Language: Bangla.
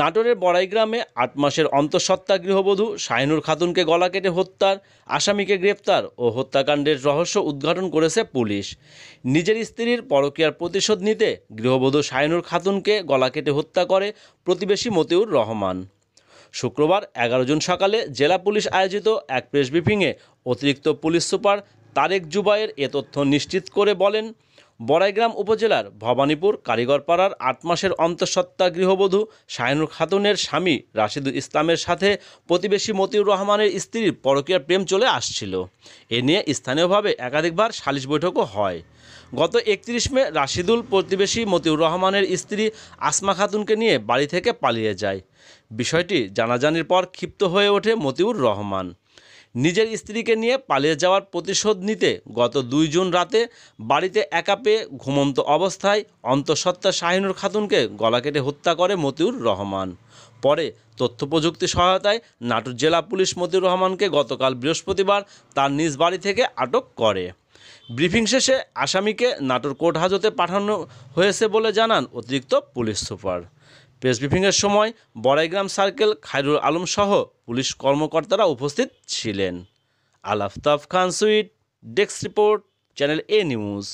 নাটোরের বড়াইগ্রামে আট মাসের অন্তঃসত্ত্বা গৃহবধূ শাহিনুর খাতুনকে গলা কেটে হত্যার আসামিকে গ্রেপ্তার ও হত্যাকাণ্ডের রহস্য উদ্ঘাটন করেছে পুলিশ নিজের স্ত্রীর পরকীয়ার প্রতিশোধ নিতে গৃহবধূ শাহিনুর খাতুনকে গলা কেটে হত্যা করে প্রতিবেশী মতিউর রহমান শুক্রবার এগারো জুন সকালে জেলা পুলিশ আয়োজিত এক প্রেস ব্রিফিংয়ে অতিরিক্ত পুলিশ সুপার তারেক জুবায়ের এ তথ্য নিশ্চিত করে বলেন বড়াইগ্রাম উপজেলার ভবানীপুর কারিগরপাড়ার আট মাসের অন্তঃসত্ত্বা গৃহবধূ শাহিনুর খাতুনের স্বামী রাশিদুল ইসলামের সাথে প্রতিবেশী মতিউর রহমানের স্ত্রীর পরকীয়ার প্রেম চলে আসছিল এ নিয়ে স্থানীয়ভাবে একাধিকবার সালিশ বৈঠকও হয় গত একত্রিশ মে রাশিদুল প্রতিবেশী মতিউর রহমানের স্ত্রী আসমা খাতুনকে নিয়ে বাড়ি থেকে পালিয়ে যায় বিষয়টি জানাজানির পর ক্ষিপ্ত হয়ে ওঠে মতিউর রহমান নিজের স্ত্রীকে নিয়ে পালিয়ে যাওয়ার প্রতিশোধ নিতে গত দুই জুন রাতে বাড়িতে একা পেয়ে ঘুমন্ত অবস্থায় অন্তঃসত্ত্বা শাহিনুর খাতুনকে গলা কেটে হত্যা করে মতিউর রহমান পরে তথ্য প্রযুক্তি সহায়তায় নাটোর জেলা পুলিশ মতিউর রহমানকে গতকাল বৃহস্পতিবার তার নিজ বাড়ি থেকে আটক করে ব্রিফিং শেষে আসামিকে নাটোর কোর্ট হাজতে পাঠানো হয়েছে বলে জানান অতিরিক্ত পুলিশ সুপার প্রেস ব্রিফিংয়ের সময় বড়াইগ্রাম সার্কেল খায়রুল আলম সহ পুলিশ কর্মকর্তারা উপস্থিত ছিলেন আলাফতাফ খান সুইট desk report channel A news